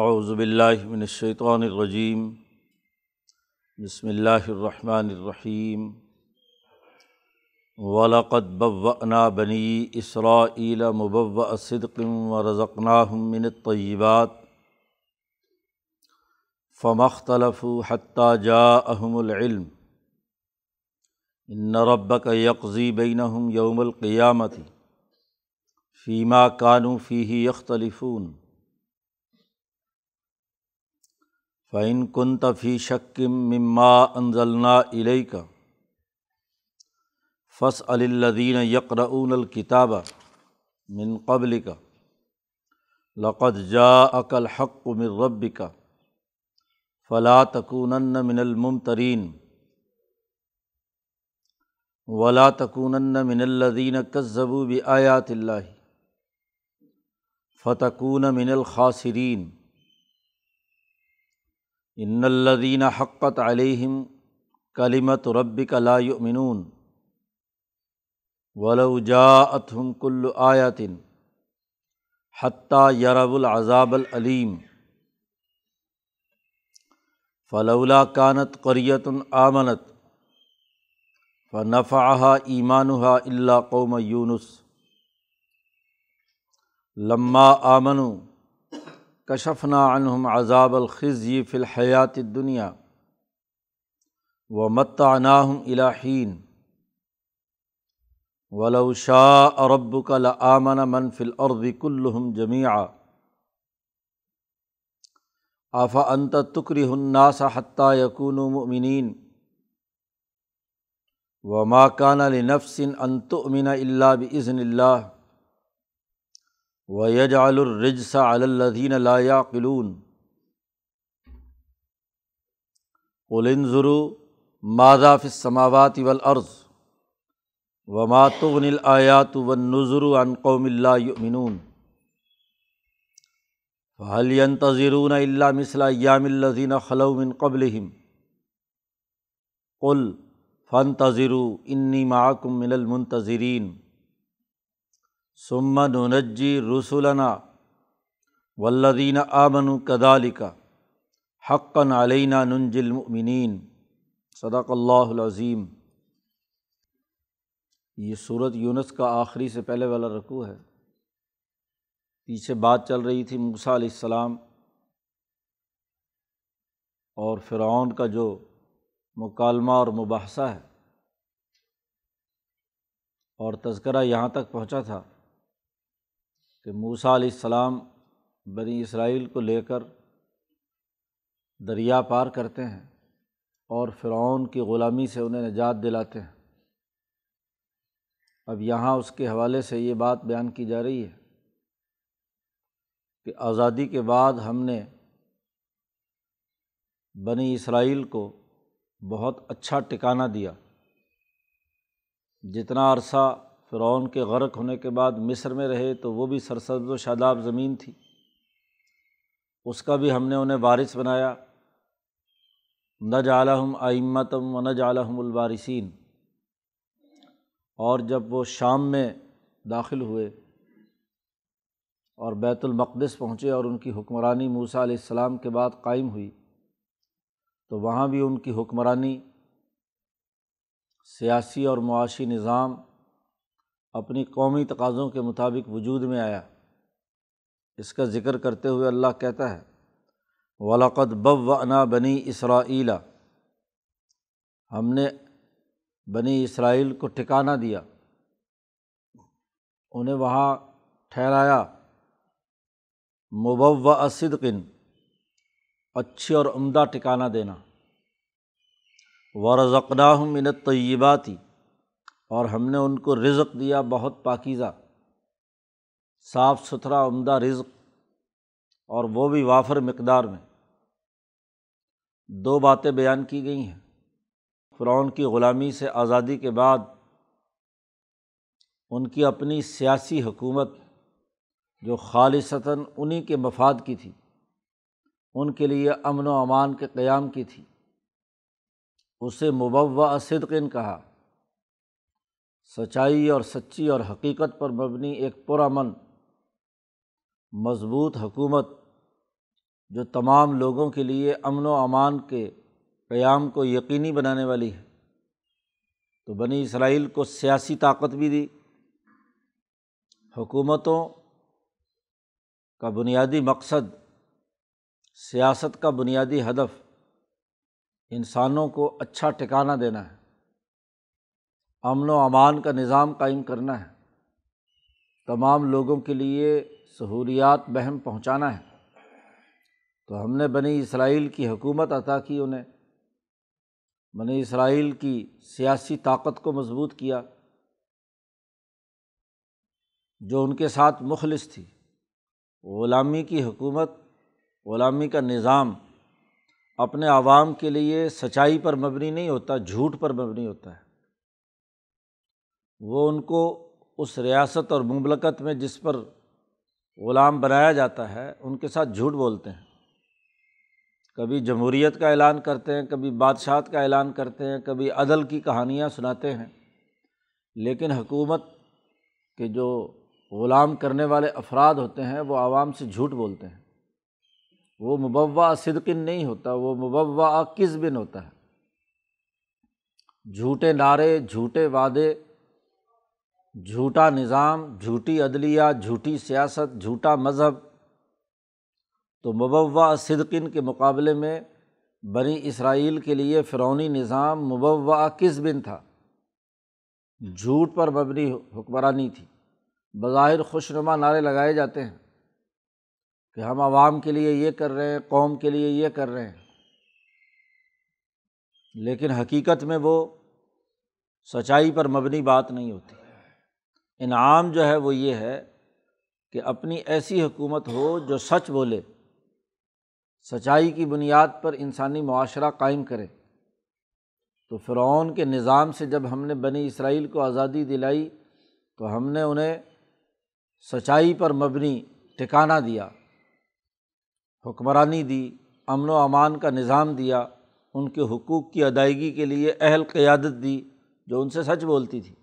اعوذ باللہ من الشیطان الرجیم بسم اللہ الرحمٰن الرحیم ولقد بوأنا بنی اسرائیل مبوأ صدق ورزقناهم من من الطیبات اختلفوا حتى جاءهم العلم ان ربك يقضي بينهم يوم القيامة فيما كانوا فيه يختلفون fan कन तफ़ी शक्म मम्मा अनजलना इलका फ़स अल्लदीन यक्रकिताब मिन कबल का लक़द जा अकल हक़ मिन रब का फ़ला तकून मिनलमतरीन वला तकून मिनल्लदीन कज़बू बि आयातिल्ला फ़तकून मिनल खासरीन इन्नल्लदीन हक़त अलैहिम कलिमत रब्बिक लायुमिनून वलौजाअतहुम कुल्ल आयातिन हत्ता यरबुल अज़ाबल अलीम फ़लौला कानत करियतन आमनत فنفعها ईमानहा इल्ला قوم यूनुस लम्मा आमनु کشفنا عنہم عذاب الخزی فی الحیات دنیا و إلى الہین ولو شاء ربك لآمن من في الأرض كلهم جميعا أفأنت تكره الناس حتى يكونوا مؤمنين وما كان لنفس أن تؤمن إلا بإذن الله वयजालरिजसा अलदीन लायाकिलून उलंजुरु माजाफ़िसमावात वलअर्ज़ वमातुगनआयात वनज़ुरु अनकौमिल्लामिनून फ़हलियन तज़रून मिसलायामिल्लिन खलौमिन कबलहम कुल फ़न तज़रू इन्नी माकुम मिनलमतज़रीन सुमनजी रसुलना वल्लदीन आमनु कदालिका हक़न अलैना नंजिलमिन सदाकल्लाज़ीम ये सूरत यूनस का आखिरी से पहले वाला रकू है पीछे बात चल रही थी मूसा आसमाम और फ़िरौन का जो मकालमा और मुबासा है और तस्करा यहाँ तक पहुँचा था कि मूसा सलाम बनी इसराइल को लेकर दरिया पार करते हैं और फ़िरौन की ग़ुलामी से उन्हें निजात दिलाते हैं अब यहाँ उसके हवाले से ये बात बयान की जा रही है कि आज़ादी के बाद हमने बनी इसराइल को बहुत अच्छा टिकाना दिया जितना अरसा फ़िरौन के गर्क होने के बाद मिस्र में रहे तो वो भी सरसब्ज शादाब ज़मीन थी उसका भी हमने उन्हें वारिस बनाया न जालहम आइमतम व न जालहमलवारिसिन और जब वो शाम में दाखिल हुए और बैतुलमक़दस पहुँचे और उनकी हुक्मरानी मूसा आसमाम के बाद कायम हुई तो वहाँ भी उनकी हुक्मरानी सियासी और मुआशी निज़ाम अपनी कौमी तकाज़ों के मुताबिक वजूद में आया इसका ज़िक्र करते हुए अल्लाह कहता है वलाक़त बव अना बनी इसराइला हमने बनी इसराइल को ठिकाना दिया उन्हें वहाँ ठहराया मुबव असदकिन अच्छी और उम्दा ठिकाना देना वरज़क़ना मिनत तय्यबाती और हमने उनको रिज़ दिया बहुत पाकिज़ा साफ़ सुथरा उम्दा रिज़्क और वो भी वाफर मकदार में दो बातें बयान की गई हैं फ़रौन की ग़ुलामी से आज़ादी के बाद उनकी अपनी सियासी हकूमत जो खालिसता उन्हीं के मफाद की थी उनके लिए अमन व अमान के क़्याम की थी उसे मुबा सदकिन कहा सच्चाई और सच्ची और हकीकत पर मबनी एक पुरान मजबूत हकूमत जो तमाम लोगों के लिए अमन व अमान के क़्याम को यकीनी बनाने वाली है तो बनी इसराइल को सियासी ताकत भी दी हुकूमतों का बुनियादी मकसद सियासत का बुनियादी हदफ इंसानों को अच्छा ठिकाना देना है अमन व अमान का निज़ाम कायम करना है तमाम लोगों के लिए सहूलियात बहम पहुँचाना है तो हमने बनी इसराइल की हकूमत अता की उन्हें बनी इसराइल की सियासी ताकत को मजबूत किया जो उनके साथ मुखलिस थी ग़ुलामी की हकूमत ग़ुलामी का निज़ाम अपने आवाम के लिए सच्चाई पर मबनी नहीं होता झूठ पर मबनी होता है वो उनको उस रियासत और मुमलकत में जिस पर ग़ुलाम बनाया जाता है उनके साथ झूठ बोलते हैं कभी जमहूरीत का ऐलान करते हैं कभी बादशाह का ऐलान करते हैं कभी अदल की कहानियाँ सुनाते हैं लेकिन हकूमत के जो ग़ुलाम करने वाले अफराद होते हैं वो आवाम से झूठ बोलते हैं वो मुबवा सिदकिन नहीं होता वो किस बिन होता है झूठे नारे झूठे वादे झूठा निज़ाम झूठी अदलिया झूठी सियासत झूठा मज़हब तो मुबवा सिदकिन के मुकाबले में बनी इसराइल के लिए फ़िरौनी निज़ाम मुबवा किस बिन था झूठ पर मबनी हुक्मरानी थी बज़ाहिर खुशनुमा नारे लगाए जाते हैं कि हम आवाम के लिए ये कर रहे हैं कौम के लिए ये कर रहे हैं लेकिन हकीकत में वो सच्चाई पर मबनी बात नहीं होती इनाम जो है वो ये है कि अपनी ऐसी हुकूमत हो जो सच बोले सच्चाई की बुनियाद पर इंसानी माशरा कायम करे तो फ़िरौन के निज़ाम से जब हमने बनी इसराइल को आज़ादी दिलाई तो हमने उन्हें सच्चाई पर मबनी ठिकाना दिया हुक्मरानी दी अमन व अमान का निज़ाम दिया उनके हकूक़ की अदायगी के लिए अहल क़्यादत दी जो उनसे सच बोलती थी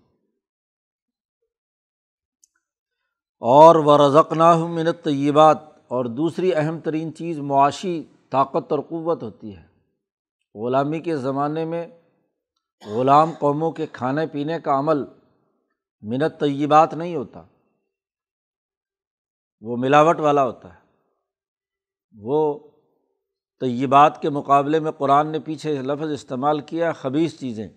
और व रज़क़ना मिनत तय्यबात और दूसरी अहम तरीन चीज़ मुआशी ताकत और क़वत होती है ग़ुलामी के ज़माने में ग़ुलाम कौमों के खाने पीने का अमल मिनत तय्यबात नहीं होता वो मिलावट वाला होता है वो तयबात के मुकाबले में कुरान ने पीछे लफ्ज़ इस्तेमाल किया खबीस चीज़ें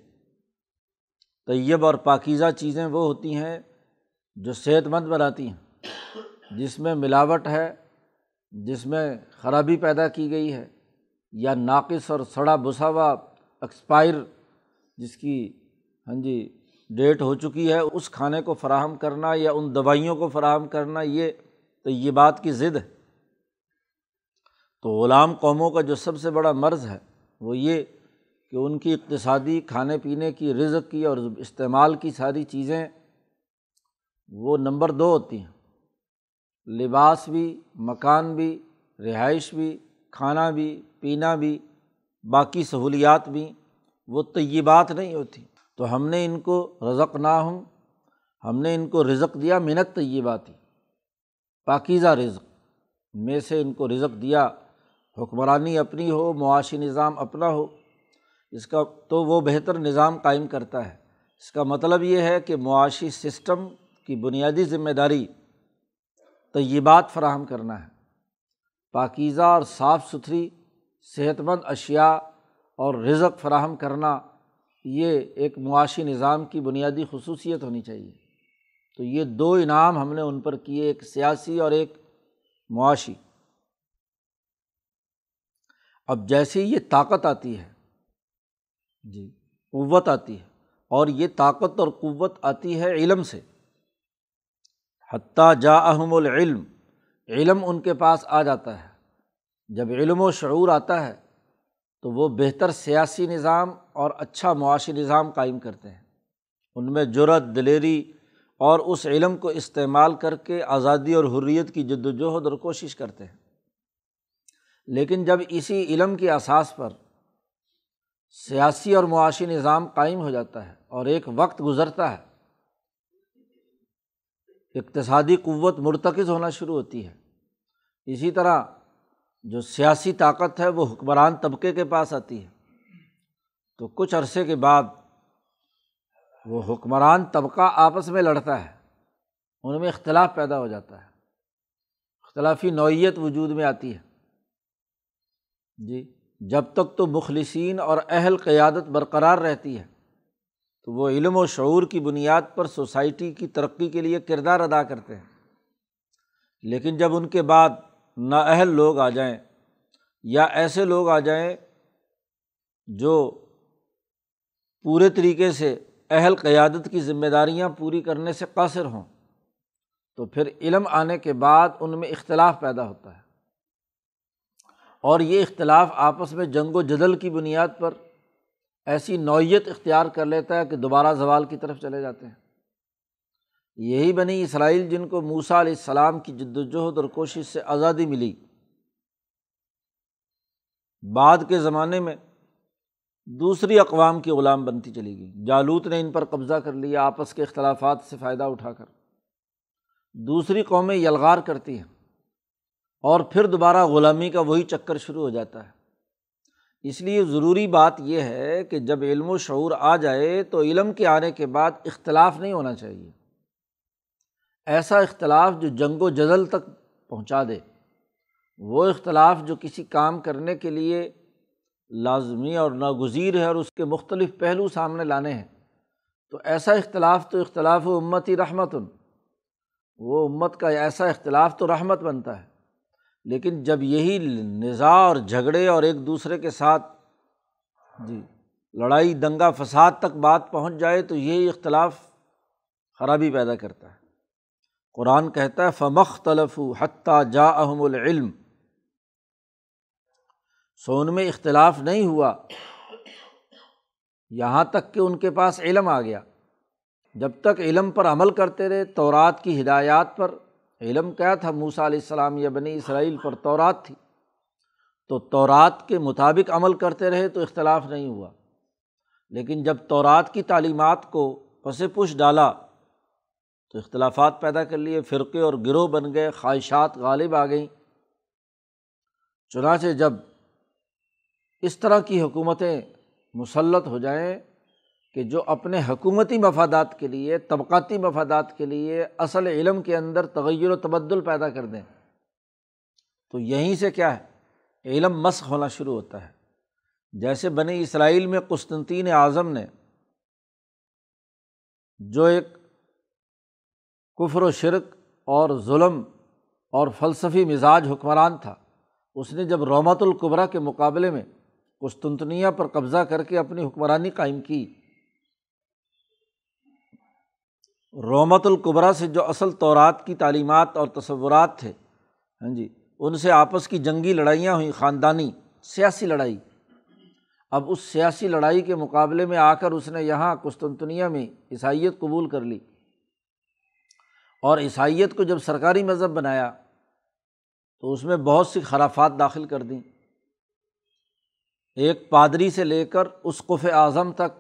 तयब और पाकिज़ा चीज़ें वो होती हैं जो सेहतमंद बनाती हैं जिसमें मिलावट है जिसमें खराबी पैदा की गई है या नाक़स और सड़ा भुसा एक्सपायर जिसकी हाँ जी डेट हो चुकी है उस खाने को फराहम करना या उन दवाइयों को फराहम करना ये तो ये बात की ज़िद है तो ग़ुलाम कौमों का जो सबसे बड़ा मर्ज़ है वो ये कि उनकी इकतसादी खाने पीने की रिज़ की और इस्तेमाल की सारी चीज़ें वो नंबर दो होती हैं लिबास भी मकान भी रिहाइश भी खाना भी पीना भी बाकी सहूलियात भी वो तय्यबात नहीं होती तो हमने इनको रज़क ना हम हमने इनको रिज़क दिया मिनत तय्यबाती पाकिज़ा रिज़ में से इनको रिज़क दिया हुक्मरानी अपनी हो मुआशी निज़ाम अपना हो इसका तो वो बेहतर निज़ाम कायम करता है इसका मतलब ये है कि मुआशी सिस्टम की बुनियादी ज़िम्मेदारी तयबात तो फ़राहम करना है पाकिज़ा और साफ़ सुथरी सेहतमंद अशिया और रिज़क फ़राहम करना ये एक मुआशी निज़ाम की बुनियादी खसूसियत होनी चाहिए तो ये दो इनाम हमने उन पर किए एक सियासी और एक मुआशी अब जैसे ये ताकत आती है जी क़वत आती है और ये ताकत और क़वत आती है इलम से हती जाहमिल्म इलम उनके पास आ जाता है जब इल्म शूर आता है तो वो बेहतर सियासी निज़ाम और अच्छा मुआशी निज़ाम कायम करते हैं उनमें जुरत दिलेरी और उस इलम को इस्तेमाल करके आज़ादी और हुर्रियत की जद्दोजहद और कोशिश करते हैं लेकिन जब इसी इलम के असास पर सियासी और मुआशी निज़ाम कायम हो जाता है और एक वक्त गुज़रता है इकतसादी क़वत मुरतकज़ होना शुरू होती है इसी तरह जो सियासी ताकत है वो हुक्मरान तबके के पास आती है तो कुछ अरसे के बाद वो हुक्मरान तबका आपस में लड़ता है उनमें इख्तलाफ पैदा हो जाता है अख्तलाफी नौीयत वजूद में आती है जी जब तक तो मुखलसिन और अहल क़्यादत बरकरार रहती है तो वो इल्म व शूर की बुनियाद पर सोसाइटी की तरक्की के लिए किरदार अदा करते हैं लेकिन जब उनके बाद नाअहल लोग आ जाएं या ऐसे लोग आ जाएं जो पूरे तरीके से अहल क़्यादत की ज़िम्मेदारियाँ पूरी करने से कासर हों तो फिर इलम आने के बाद उनमें इख्तलाफ पैदा होता है और ये इख्तलाफ आपस में जंग व जदल की बुनियाद पर ऐसी नौीयत इख्तियार कर लेता है कि दोबारा जवाल की तरफ चले जाते हैं यही बनी इसराइल जिनको मूसा सलाम की जद्दोजहद और कोशिश से आज़ादी मिली बाद के ज़माने में दूसरी अकवाम की ग़ुलाम बनती चली गई जालूत ने इन पर कब्ज़ा कर लिया आपस के अख्तलाफात से फ़ायदा उठा कर दूसरी कौमें यलगार करती हैं और फिर दोबारा ग़ुलामी का वही चक्कर शुरू हो जाता है इसलिए ज़रूरी बात यह है कि जब इल्म शूर आ जाए तो इलम के आने के बाद इख्तलाफ नहीं होना चाहिए ऐसा इख्तलाफ जो जंगो जदल तक पहुँचा दे वो इख्तलाफ जो किसी काम करने के लिए लाजमी और नागजीर है और उसके मुख्तलिफ पहलू सामने लाने हैं तो ऐसा इख्तलाफ तो इख्तलाफ उम्मत ही रहमत वो उम्मत का ऐसा इख्तलाफ तो रहमत बनता है लेकिन जब यही निज़ा और झगड़े और एक दूसरे के साथ जी लड़ाई दंगा फसाद तक बात पहुंच जाए तो यही इख्तलाफ खराबी पैदा करता है कुरान कहता है फ़मख तलफु हती जा अहमलम सो उनमें इख्तलाफ नहीं हुआ यहाँ तक कि उनके पास इलम आ गया जब तक इलम पर अमल करते रहे तौरात की हिदायत पर इलम क्या था मूसा सलाम या बनी इसराइल पर तोरात थी तो तौरात के मुताबिक अमल करते रहे तो इख्तलाफ नहीं हुआ लेकिन जब तोरात की तालीमत को पसे पुश डाला तो इख्तलाफात पैदा कर लिए फ़िरके और गिरोह बन गए ख्वाहिशात गालिब आ गई चुनाचे जब इस तरह की हुकूमतें मुसलत हो जाएँ कि जो अपने हकूमती मफादात के लिए तबक़ाती मफादात के लिए असल इलम के अंदर तगैर तबदल पैदा कर दें तो यहीं से क्या है इलम मस होना शुरू होता है जैसे बने इसराइल में कुस्तनतीन आज़म ने जो एक कुफर व शिरक और जुल्म और फ़लसफ़ी मिजाज हुक्मरान था उसने जब रोमतुल्कुबरा के मुकाबले में कुस्तनतनिया पर कब्ज़ा करके अपनी हुक्मरानी कायम की रोमतुल्कुबरा से जो असल तौरात की तालीमत और तस्वुरात थे हाँ जी उनसे आपस की जंगी लड़ाइयाँ हुई ख़ानदानी सियासी लड़ाई अब उस सियासी लड़ाई के मुकाबले में आकर उसने यहाँ कुस्तुनतनिया में ईसाइत कबूल कर ली और ईसाइत को जब सरकारी मज़हब बनाया तो उसमें बहुत सी खराफात दाखिल कर दी एक पादरी से लेकर उसकुफ़ कुफ़ आज़म तक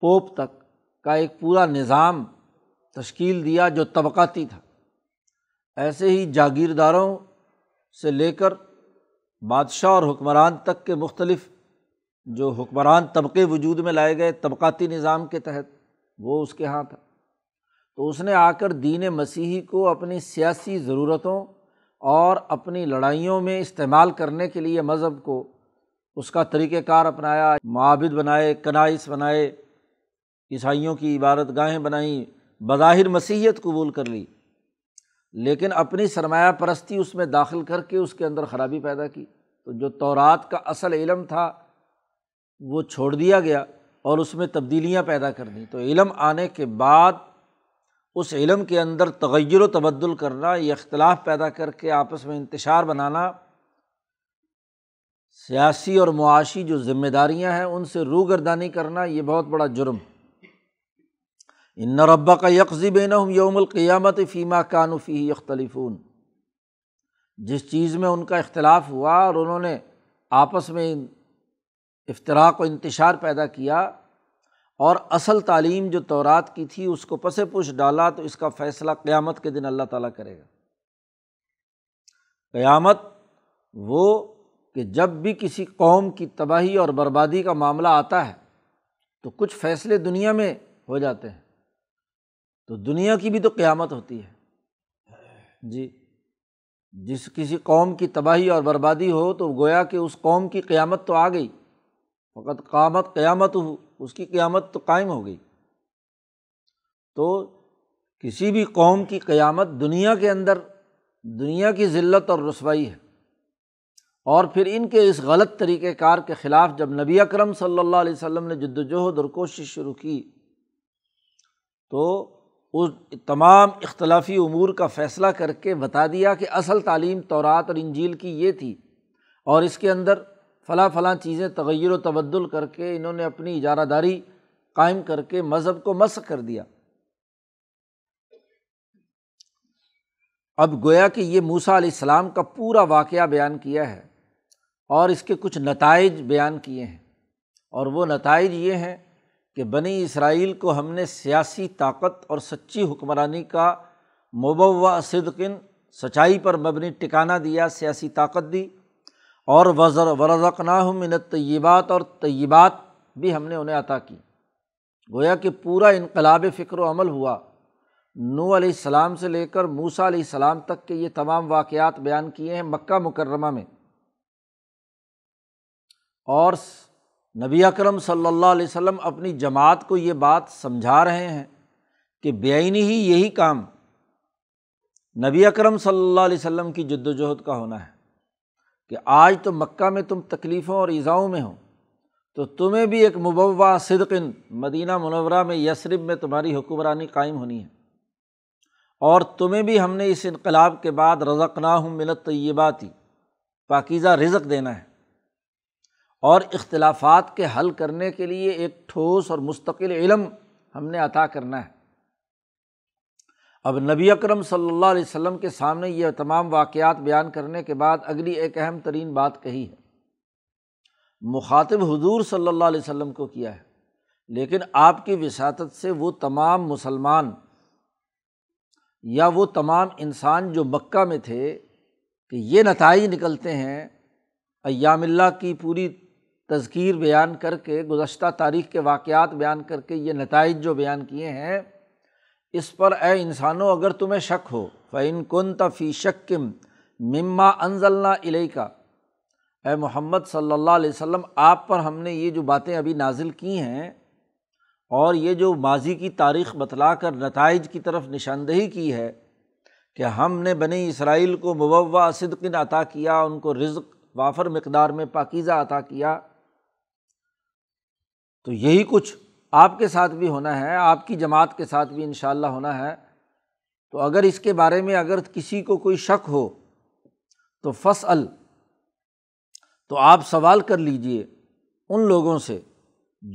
पोप तक का एक पूरा निज़ाम तश्कील दिया जो तबक़ाती था ऐसे ही जागीरदारों से लेकर बादशाह और हुक्मरान तक के मुख्तलिफ जो हुक्मरान तबके वजूद में लाए गए तबक़ाती निज़ाम के तहत वो उसके यहाँ था तो उसने आकर दीन मसीही को अपनी सियासी ज़रूरतों और अपनी लड़ाइयों में इस्तेमाल करने के लिए मज़हब को उसका तरीक़ार अपनाया माबिद बनाए कनाइस बनाए ईसाइयों की इबारत गाहें बनाईं बज़ाहिर मसीहत कबूल कर ली लेकिन अपनी सरमाया परस्ती उसमें दाखिल करके उसके अंदर ख़राबी पैदा की तो जो तौरात का असल इलम था वो छोड़ दिया गया और उसमें तब्दीलियाँ पैदा कर दी तो इलम आने के बाद उस इलम के अंदर तगैर तबदल करना ये अख्तिलाफ़ पैदा करके आपस में इंतशार बनाना सियासी और मुआशी जो ज़िम्मेदारियाँ हैं उनसे रूगरदानी करना ये बहुत बड़ा जुर्म है इन रबा का यकज़ी बेन यौमक़ियामत फ़ीमा कानूफी ही यख्तलिफून जिस चीज़ में उनका इख्तलाफ हुआ और उन्होंने आपस में इफ्तराक व इंतशार पैदा किया और असल तालीम जो तौरात की थी उसको पसे पुछ डाला तो इसका फ़ैसला क़्यामत के दिन अल्लाह ताला करेगा क़्यामत वो कि जब भी किसी कौम की तबाही और बर्बादी का मामला आता है तो कुछ फ़ैसले दुनिया में हो जाते हैं तो दुनिया की भी तो क़्यामत होती है जी जिस किसी कौम की तबाही और बर्बादी हो तो गोया कि उस कौम की क़्यामत तो आ गई वक्त क़ामत क़्यामत हो उसकी क़्यामत तो कायम हो गई तो किसी भी कौम की क़्यामत दुनिया के अंदर दुनिया की ज़िल्लत और रसवाई है और फिर इनके इस गलत तरीक़ेकार के ख़िलाफ़ जब नबी अकरम सल्लल्लाहु अलैहि वसल्लम ने जद्दोजहद और कोशिश शुरू की तो उस तमाम इख्तलाफी अमूर का फ़ैसला करके बता दिया कि असल तालीम तौरात और इंजील की ये थी और इसके अंदर फ़लाँ फ़लाँ चीज़ें तगैर व तबदल करके इन्होंने अपनी इजारा दारी कायम करके मज़हब को मस कर दिया अब गोया कि ये मूसा सलाम का पूरा वाक़ बयान किया है और इसके कुछ नतज बयान किए हैं और वो नतज ये हैं कि बनी इसराइल को हमने सियासी ताकत और सच्ची हुक्मरानी का मुबवा सिदकिन सच्चाई पर मबनी टिकाना दिया सियासी ताकत दी और वज़र वरज़ना मिनत तय्यबात और तय्यबात भी हमने उन्हें अता की गोया कि पूरा इनकलाब फ़िक्र अमल हुआ नू सलाम से लेकर मूसा सलाम तक के ये तमाम वाक़ात बयान किए हैं मक्का मुकर्रमा में और नबी अक्रम सल्लल्लाहु अलैहि अपनी जमात को ये बात समझा रहे हैं कि बेनी ही यही काम नबी अक्रम सल्ला अलैहि की जद्दोजहद का होना है कि आज तो मक् में तुम तकलीफ़ों और ईज़ाओं में हो तो तुम्हें भी एक मुबा सिदकिन मदीना मनवरा में यसरब में तुम्हारी हुक्मरानी कायम होनी है और तुम्हें भी हमने इस इनकलाब के बाद रज़क ना हूँ मिलत तयबाती पाकिज़ा रिजक देना है और इख्तलाफात के हल करने के लिए एक ठोस और मुस्तकिल इलम हमने अता करना है अब नबी अक्रम सल्ला अलैहि के सामने ये तमाम वाक़ात बयान करने के बाद अगली एक अहम तरीन बात कही है मुखातब हजूर सल्ला वम को किया है लेकिन आपकी वसात से वो तमाम मुसलमान या वो तमाम इंसान जो मक्का में थे कि ये नतज निकलते हैं अयामिल्ला की पूरी तज़कीर बयान करके गुज्त तारीख़ के वाक़ात बयान करके ये नतज जो बयान किए हैं इस पर ए इंसानों अगर तुम्हें शक हो फ़ैन कन तफ़ी शक्म मम्मा अनजल्ला इले का ए मोहम्मद सल्ला वम आप पर हमने ये जो बातें अभी नाजिल की हैं और ये जो माजी की तारीख़ बतला कर नतज की तरफ निशानदेही की है कि हमने बने इसराइल को मुबा सिदकिन अता किया उनको रिज्क वाफर मकदार में पाकिज़ा अता किया तो यही कुछ आपके साथ भी होना है आपकी जमात के साथ भी इन होना है तो अगर इसके बारे में अगर किसी को कोई शक हो तो फसल तो आप सवाल कर लीजिए उन लोगों से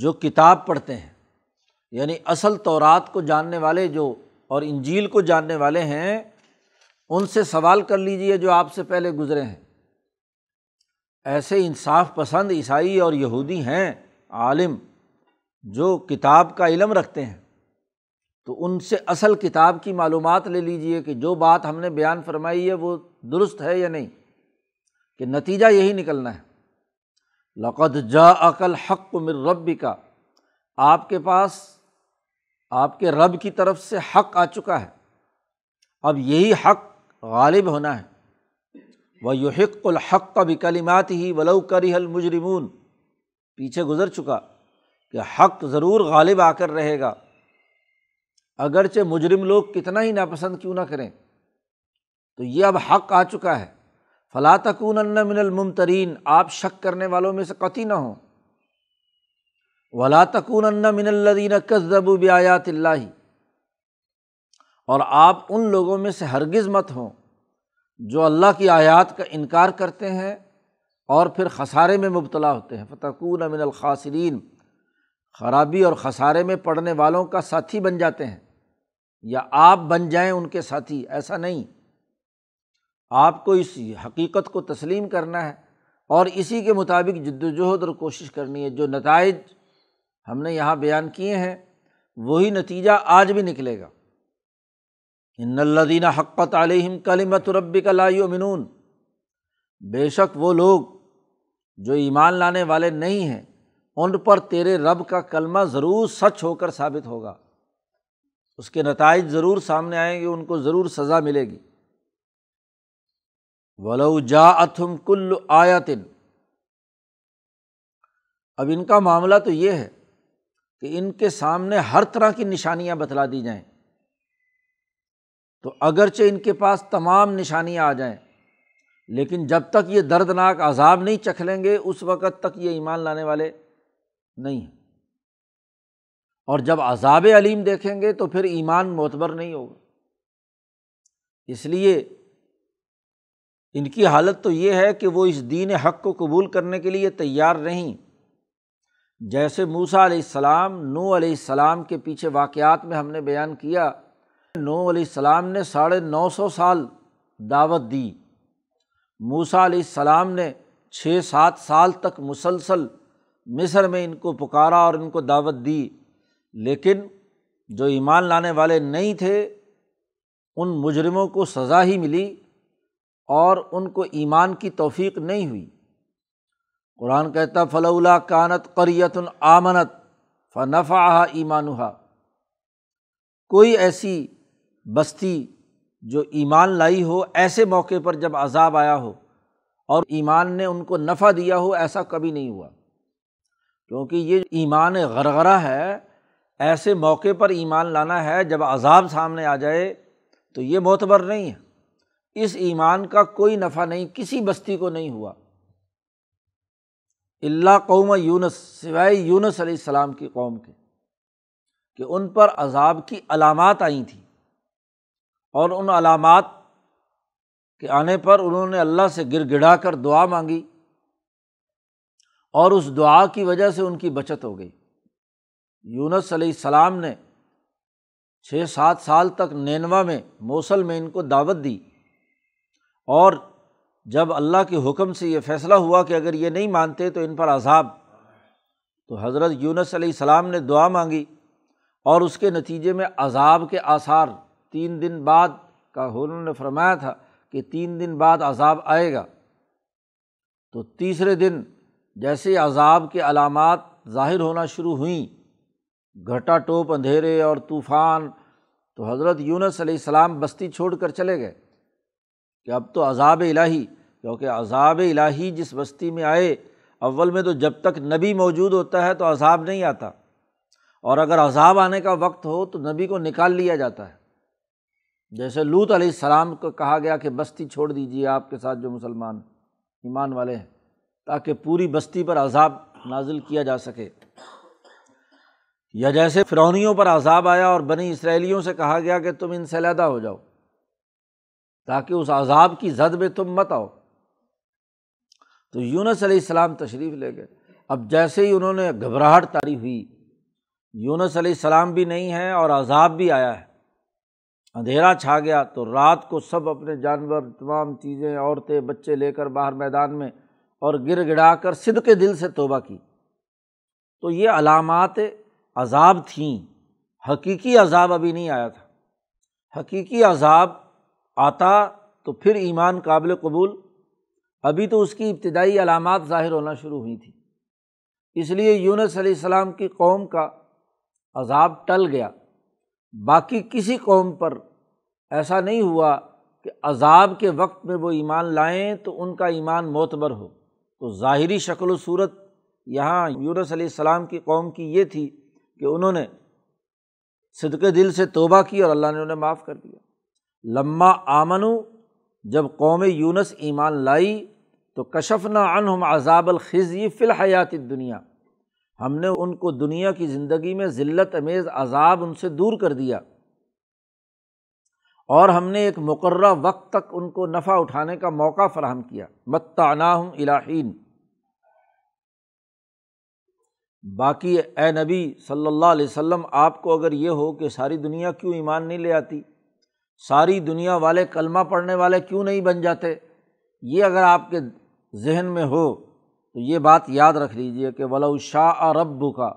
जो किताब पढ़ते हैं यानी असल तौरात को जानने वाले जो और इंजील को जानने वाले हैं उनसे सवाल कर लीजिए जो आपसे पहले गुजरे हैं ऐसे इंसाफ पसंद ईसाई और यहूदी हैं आलिम जो किताब का इलम रखते हैं तो उनसे असल किताब की मालूम ले लीजिए कि जो बात हमने बयान फरमाई है वो दुरुस्त है या नहीं कि नतीजा यही निकलना है लक़द जा अकल हक मिर रब का आपके पास आपके रब की तरफ से हक आ चुका है अब यही हक गालिब होना है वह युहक़ुल हक का भी कलिमात ही वलव करिहल मुजरिमून पीछे गुजर चुका कि हक ज़रूर गालिब आकर रहेगा अगरचे मुजरिम लोग कितना ही नापसंद क्यों ना करें तो ये अब हक आ चुका है फ़ला तकून मिनलमतरीन आप शक करने वालों में से कति ना हो वला तकून मिनल्लिन कजबू बयात और आप उन लोगों में से हरगिज़ मत हों जो अल्लाह की आयात का इनकार करते हैं और फिर खसारे में मुबतला होते हैं फ़तकून मिनल खराबी और खसारे में पड़ने वालों का साथी बन जाते हैं या आप बन जाएं उनके साथी ऐसा नहीं आपको इस हकीकत को तस्लीम करना है और इसी के मुताबिक जद्दोजहद और कोशिश करनी है जो नतज हमने यहाँ बयान किए हैं वही नतीजा आज भी निकलेगा इन्नदीन हक़त आलिम कलिमत रबिक लामिनून बेशक वो लोग जो ईमान लाने वाले नहीं हैं उन पर तेरे रब का कलमा ज़रूर सच होकर साबित होगा उसके नतज ज़रूर सामने आएंगे उनको ज़रूर सज़ा मिलेगी वलऊ जा अथुम कुल्ल आयातिन अब इनका मामला तो ये है कि इनके सामने हर तरह की निशानियां बतला दी जाएं तो अगरचे इनके पास तमाम निशानियां आ जाएं लेकिन जब तक ये दर्दनाक आज़ाब नहीं चख लेंगे उस वक़्त तक ये ईमान लाने वाले नहीं है और जब अजाब अलीम देखेंगे तो फिर ईमान मोतबर नहीं होगा इसलिए इनकी हालत तो ये है कि वो इस दीन हक को कबूल करने के लिए तैयार नहीं जैसे मूसा अलैहिस्सलाम नू अलैहिस्सलाम के पीछे वाक़ात में हमने बयान किया नू अलैहिस्सलाम ने साढ़े नौ सौ साल दावत दी मूसा अलैहिस्सलाम ने छः सात साल तक मुसलसल मिस्र में इनको पुकारा और इनको दावत दी लेकिन जो ईमान लाने वाले नहीं थे उन मुजरिमों को सज़ा ही मिली और उनको ईमान की तोफ़ी नहीं हुई कुरान कहता फ़लौला कानत करियत आमनत फ़नफ़ा ईमानुहा कोई ऐसी बस्ती जो ईमान लाई हो ऐसे मौके पर जब अजाब आया हो और ईमान ने उनको नफ़ा दिया हो ऐसा कभी नहीं हुआ क्योंकि ये ईमान गरगरा है ऐसे मौके पर ईमान लाना है जब अजाब सामने आ जाए तो ये मोतबर नहीं है इस ईमान का कोई नफ़ा नहीं किसी बस्ती को नहीं हुआ अल्ला कौम यूनस सिवाय यूनस सलाम की कौम के कि उन पर अजाब की अलामत आई थी और उन अलामत के आने पर उन्होंने अल्लाह से गिर गिड़ा कर दुआ मांगी और उस दुआ की वजह से उनकी बचत हो गई यूनस सलाम ने छः सात साल तक नैनवा में मौसल में इनको दावत दी और जब अल्लाह के हुक्म से ये फ़ैसला हुआ कि अगर ये नहीं मानते तो इन पर अजाब तो हज़रत यूनस सलाम ने दुआ मांगी और उसके नतीजे में अजाब के आसार तीन दिन बाद का उन्होंने फरमाया था कि तीन दिन बाद अजाब आएगा तो तीसरे दिन जैसे अजाब के अलामत ज़ाहिर होना शुरू हुई घटा टोप अंधेरे और तूफ़ान तो हज़रत यूनस सलाम बस्ती छोड़ कर चले गए कि अब तो अजाब इलाही क्योंकि अजाब इलाही जिस बस्ती में आए अव्वल में तो जब तक नबी मौजूद होता है तो अजाब नहीं आता और अगर अजाब आने का वक्त हो तो नबी को निकाल लिया जाता है जैसे लूत सलाम को कहा गया कि बस्ती छोड़ दीजिए आपके साथ जो मुसलमान ईमान वाले हैं ताकि पूरी बस्ती पर अजाब नाजिल किया जा सके या जैसे फिरौनियों पर अजाब आया और बनी इसराइलियों से कहा गया कि तुम इनसे लहदा हो जाओ ताकि उस अजाब की जद में तुम मत आओ तो यूनस सलाम तशरीफ़ ले गए अब जैसे ही उन्होंने घबराहट तारी हुई यूनस सलाम भी नहीं है और अजाब भी आया है अंधेरा छा गया तो रात को सब अपने जानवर तमाम चीज़ें औरतें बच्चे लेकर बाहर मैदान में और गिर गिड़ा कर सिद के दिल से तोबा की तो ये अलामत अजाब थीं हकीकी अजाब अभी नहीं आया था हकीकी अजाब आता तो फिर ईमान काबिल कबूल अभी तो उसकी इब्तदाई अलामत ज़ाहिर होना शुरू हुई थी इसलिए यूनस सलाम की कौम का अजाब टल गया बाकी किसी कौम पर ऐसा नहीं हुआ कि अजाब के वक्त में वो ईमान लाएं तो उनका ईमान मोतबर हो तो ज़ाहरी शक्ल सूरत यहाँ यूनस सलाम की कौम की ये थी कि उन्होंने सदक़ दिल से तोबा की और अल्लाह ने उन्हें माफ़ कर दिया लम्मा आमनु जब कौम यूनस ईमान लाई तो कशफना अन हम अजाबल ख़ज़ी फ़िलहयात दुनिया हमने उनको दुनिया की ज़िंदगी में ज़िल्त अमेज़ अजाब उनसे दूर कर दिया और हमने एक मुकर वक्त तक उनको नफ़ा उठाने का मौका फ़राहम किया मत्ताना हूँ इलाहीन बाकी ए नबी सल्लल्लाहु अलैहि वसल्लम आपको अगर ये हो कि सारी दुनिया क्यों ईमान नहीं ले आती सारी दुनिया वाले कलमा पढ़ने वाले क्यों नहीं बन जाते ये अगर आपके जहन में हो तो ये बात याद रख लीजिए कि वला शाह रब्बू का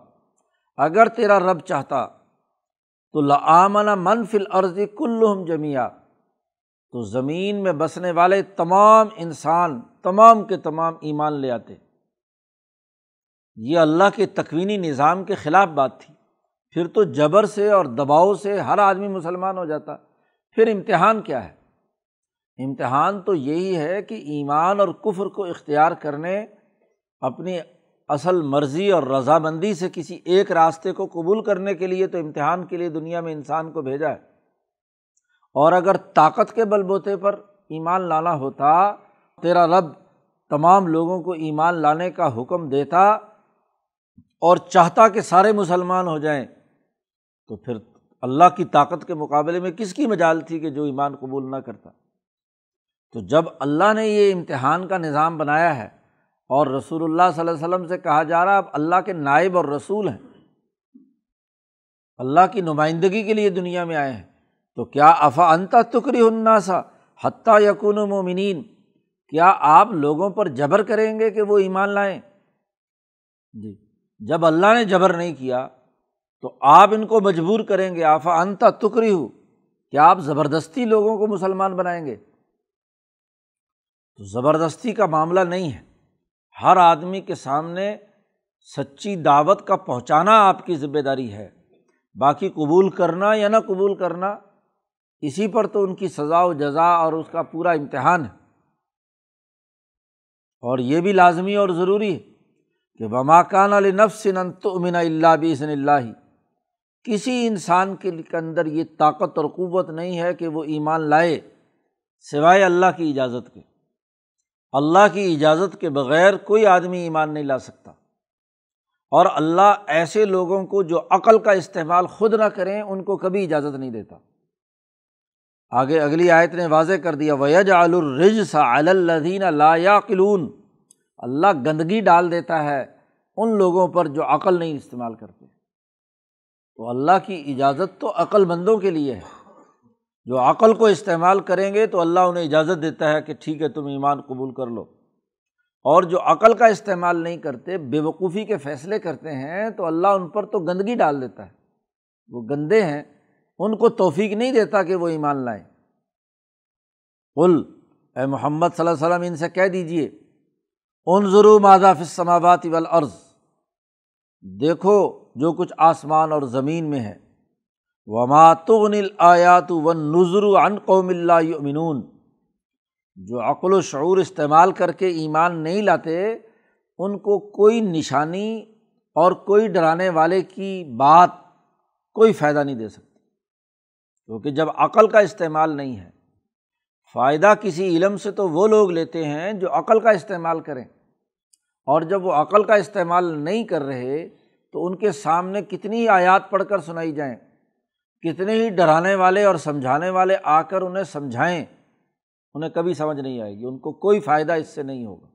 अगर तेरा रब चाहता तो लामना मन फिल कुल्लुम जमिया तो ज़मीन में बसने वाले तमाम इंसान तमाम के तमाम ईमान ले आते ये अल्लाह के तकवीनी निज़ाम के ख़िलाफ़ बात थी फिर तो जबर से और दबाव से हर आदमी मुसलमान हो जाता फिर इम्तहान क्या है इम्तहान तो यही है कि ईमान और कुफर को इख्तियार करने अपनी असल मर्ज़ी और रजामंदी से किसी एक रास्ते को कबूल करने के लिए तो इम्तहान के लिए दुनिया में इंसान को भेजा है और अगर ताकत के बलबोते पर ईमान लाना होता तेरा रब तमाम लोगों को ईमान लाने का हुक्म देता और चाहता कि सारे मुसलमान हो जाएं तो फिर अल्लाह की ताकत के मुकाबले में किसकी मजाल थी कि जो ईमान कबूल ना करता तो जब अल्लाह ने ये इम्तहान का निज़ाम बनाया है और रसूलुल्लाह सल्लल्लाहु अलैहि वसल्लम से कहा जा रहा आप अल्लाह के नायब और रसूल हैं अल्लाह की नुमाइंदगी के लिए दुनिया में आए हैं तो क्या अफ़ा अंता तुकरी उन्नासा हती यकून मोमिन क्या आप लोगों पर जबर करेंगे कि वो ईमान लाएं जी जब अल्लाह ने जबर नहीं किया तो आप इनको मजबूर करेंगे आफा अंता तुकरी हो क्या आप ज़बरदस्ती लोगों को मुसलमान बनाएंगे तो ज़बरदस्ती का मामला नहीं है हर आदमी के सामने सच्ची दावत का पहुंचाना आपकी ज़िम्मेदारी है बाकी कबूल करना या ना कबूल करना इसी पर तो उनकी सज़ा व जज़ा और उसका पूरा इम्तहान है और ये भी लाजमी और ज़रूरी है कि बमाकान नफ़सिन तमिन बिसनल्ला किसी इंसान के अंदर ये ताकत और क़वत नहीं है कि वो ईमान लाए सिवाय अल्लाह की इजाज़त के अल्लाह की इजाज़त के बग़ैर कोई आदमी ईमान नहीं ला सकता और अल्लाह ऐसे लोगों को जो अक़ल का इस्तेमाल ख़ुद ना करें उनको कभी इजाज़त नहीं देता आगे अगली आयत ने वाज कर दिया वयज अलरजसादीन लायाकिलून अल्लाह गंदगी डाल देता है उन लोगों पर जो अक़ल नहीं इस्तेमाल करते तो अल्लाह की इजाज़त तो अक्लमंदों के लिए है जो अक़ल को इस्तेमाल करेंगे तो अल्लाह उन्हें इजाज़त देता है कि ठीक है तुम ईमान कबूल कर लो और जो अक़ल का इस्तेमाल नहीं करते बेवकूफ़ी के फ़ैसले करते हैं तो अल्लाह उन पर तो गंदगी डाल देता है वो गंदे हैं उनको तोफ़ी नहीं देता कि वो ईमान लाएँ उल ए मोहम्मद वसल्लम इनसे कह दीजिए उन ज़रू माजाफ़िसमावत वल अर्ज़ देखो जो कुछ आसमान और ज़मीन में है वमातुनिल आयात वन नज़र अन कौमिल्लामिनून जो अक़ल शूर इस्तेमाल करके ईमान नहीं लाते उनको कोई निशानी और कोई डराने वाले की बात कोई फ़ायदा नहीं दे सकती क्योंकि जब अक़ल का इस्तेमाल नहीं है फ़ायदा किसी इलम से तो वो लोग लेते हैं जो अक़ल का इस्तेमाल करें और जब वो अक़ल का इस्तेमाल नहीं कर रहे तो उनके सामने कितनी आयात पढ़कर सुनाई जाएं कितने ही डराने वाले और समझाने वाले आकर उन्हें समझाएं उन्हें कभी समझ नहीं आएगी उनको कोई फ़ायदा इससे नहीं होगा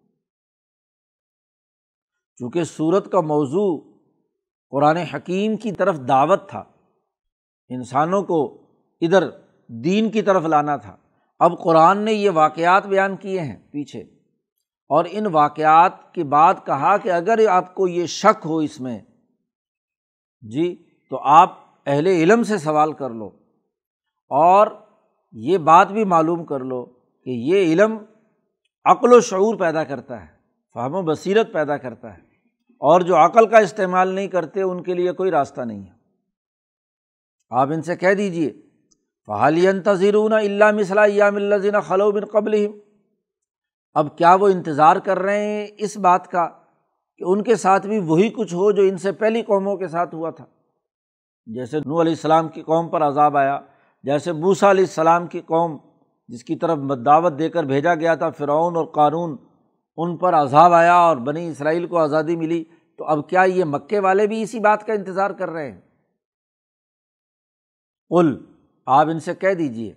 चूँकि सूरत का मौजू कुरान हकीम की तरफ दावत था इंसानों को इधर दीन की तरफ लाना था अब कुरान ने ये वाक़ात बयान किए हैं पीछे और इन वाक़ात के बाद कहा कि अगर आपको ये शक हो इसमें जी तो आप अहले इलम से सवाल कर लो और ये बात भी मालूम कर लो कि ये इलम अक्ल शूर पैदा करता है फ़हम बसीरत पैदा करता है और जो अक़ल का इस्तेमाल नहीं करते उनके लिए कोई रास्ता नहीं है आप इनसे कह दीजिए फ़ालियन तज़ीरून अल्ला मिसलायामिल्लिन खलो बिन कबल अब क्या वो इंतज़ार कर रहे हैं इस बात का कि उनके साथ भी वही कुछ हो जो इनसे पहली कौमों के साथ हुआ था जैसे नू सलाम की कौम पर अजाब आया जैसे मूसा सलाम की कौम जिसकी तरफ दावत देकर भेजा गया था फ़िरौन और कानून उन पर अजाब आया और बनी इसराइल को आज़ादी मिली तो अब क्या ये मक्के वाले भी इसी बात का इंतज़ार कर रहे हैं उल आप इनसे कह दीजिए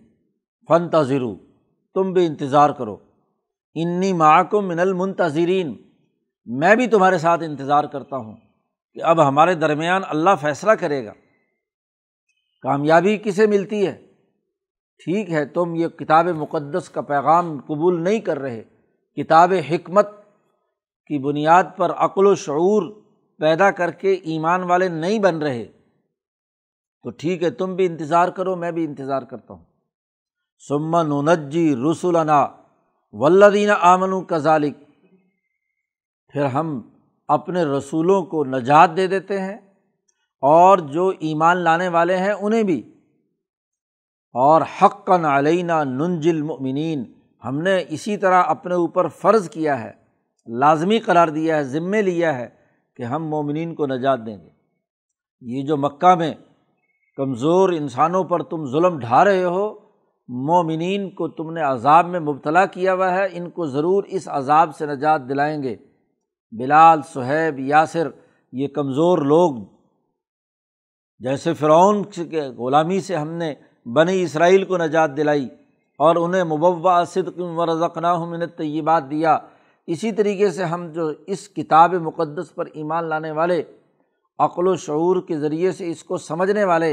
फ़न तज़रू तुम भी इंतज़ार करो इन्नी माकुम मिनल मुंतज़रीन मैं भी तुम्हारे साथ इंतज़ार करता हूँ कि अब हमारे दरमियान अल्लाह फ़ैसला करेगा कामयाबी किसे मिलती है ठीक है तुम ये किताब मुक़दस का पैगाम कबूल नहीं कर रहे किताब हमत की बुनियाद पर अक्ल शूर पैदा करके ईमान वाले नहीं बन रहे तो ठीक है तुम भी इंतज़ार करो मैं भी इंतज़ार करता हूँ सुम्मा नूनजी रसुलना वल्लदीन आमनु कजालिक फिर हम अपने रसूलों को नजात दे देते हैं और जो ईमान लाने वाले हैं उन्हें भी और हक़ अलैना नंजिलमिन हमने इसी तरह अपने ऊपर फ़र्ज़ किया है लाजमी करार दिया है ज़िम्मे लिया है कि हम मोमिन को नजात देंगे ये जो मक्का में कमज़ोर इंसानों पर तुम जुल्म ढा रहे हो मोमिन को तुमने अजाब में मुबतला किया हुआ है इनको ज़रूर इस अजाब से नजात दिलाएँगे बिलाल सुहैब यासर ये कमज़ोर लोग जैसे फ़िरौन के ग़ुलामी से हमने बनी इसराइल को नजात दिलाई और उन्हें मुबवा सिद्क व रज़क़ना मिन तयबात दिया इसी तरीके से हम जो इस किताब मुक़दस पर ईमान लाने वाले अक्ल शूर के ज़रिए से इसको समझने वाले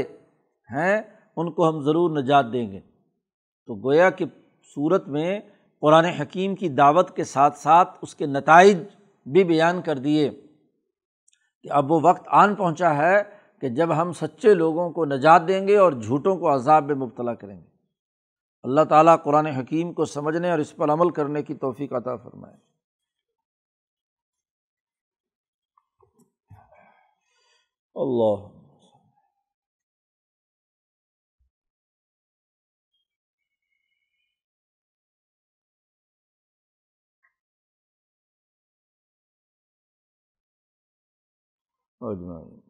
हैं उनको हम ज़रूर नजात देंगे तो गोया कि सूरत में कुरान हकीम की दावत के साथ साथ उसके नतज भी बयान कर दिए कि अब वो वक्त आन पहुँचा है कि जब हम सच्चे लोगों को नजात देंगे और झूठों को अजाब में मुबतला करेंगे अल्लाह ताला कुरान हकीम को समझने और इस पर अमल करने की तोफ़ी अता फरमाए अल्लाह अजमाइन